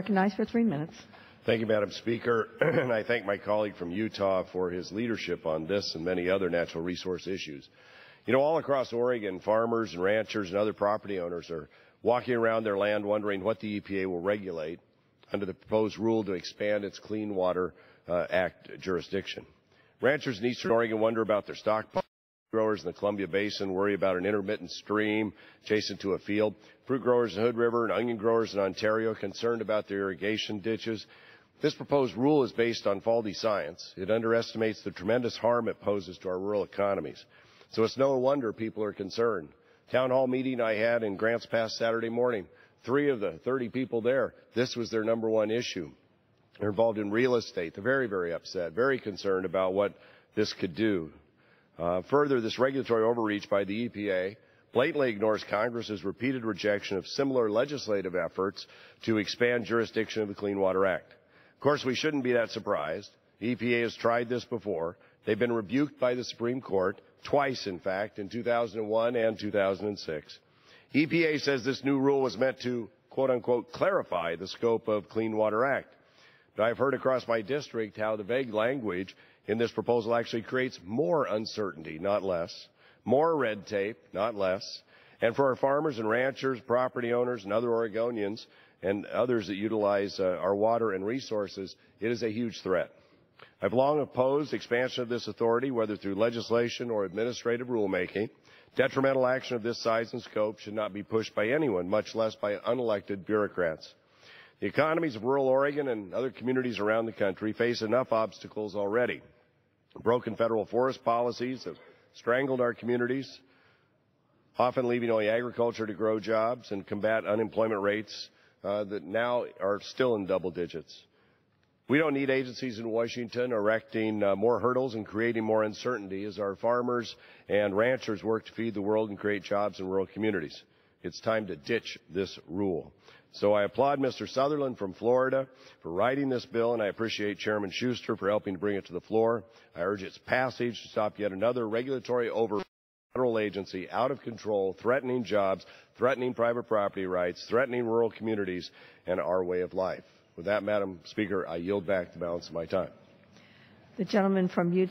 Recognized for three minutes. Thank you, Madam Speaker. and I thank my colleague from Utah for his leadership on this and many other natural resource issues. You know, all across Oregon, farmers and ranchers and other property owners are walking around their land wondering what the EPA will regulate under the proposed rule to expand its Clean Water uh, Act jurisdiction. Ranchers in eastern Oregon wonder about their stockpiles growers in the Columbia Basin worry about an intermittent stream chasing to a field. Fruit growers in Hood River and onion growers in Ontario are concerned about their irrigation ditches. This proposed rule is based on faulty science. It underestimates the tremendous harm it poses to our rural economies. So it's no wonder people are concerned. Town hall meeting I had in Grants Pass Saturday morning, three of the 30 people there, this was their number one issue. They're involved in real estate. They're very, very upset, very concerned about what this could do uh, further, this regulatory overreach by the EPA blatantly ignores Congress's repeated rejection of similar legislative efforts to expand jurisdiction of the Clean Water Act. Of course, we shouldn't be that surprised. The EPA has tried this before. They've been rebuked by the Supreme Court twice, in fact, in 2001 and 2006. EPA says this new rule was meant to, quote unquote, clarify the scope of Clean Water Act. But I've heard across my district how the vague language in this proposal actually creates more uncertainty, not less, more red tape, not less. And for our farmers and ranchers, property owners, and other Oregonians and others that utilize uh, our water and resources, it is a huge threat. I've long opposed expansion of this authority, whether through legislation or administrative rulemaking. Detrimental action of this size and scope should not be pushed by anyone, much less by unelected bureaucrats. The economies of rural Oregon and other communities around the country face enough obstacles already. Broken federal forest policies have strangled our communities, often leaving only agriculture to grow jobs and combat unemployment rates uh, that now are still in double digits. We don't need agencies in Washington erecting uh, more hurdles and creating more uncertainty as our farmers and ranchers work to feed the world and create jobs in rural communities. It's time to ditch this rule. So I applaud Mr. Sutherland from Florida for writing this bill, and I appreciate Chairman Schuster for helping to bring it to the floor. I urge its passage to stop yet another regulatory over federal agency out of control, threatening jobs, threatening private property rights, threatening rural communities, and our way of life. With that, Madam Speaker, I yield back the balance of my time. The gentleman from Utah.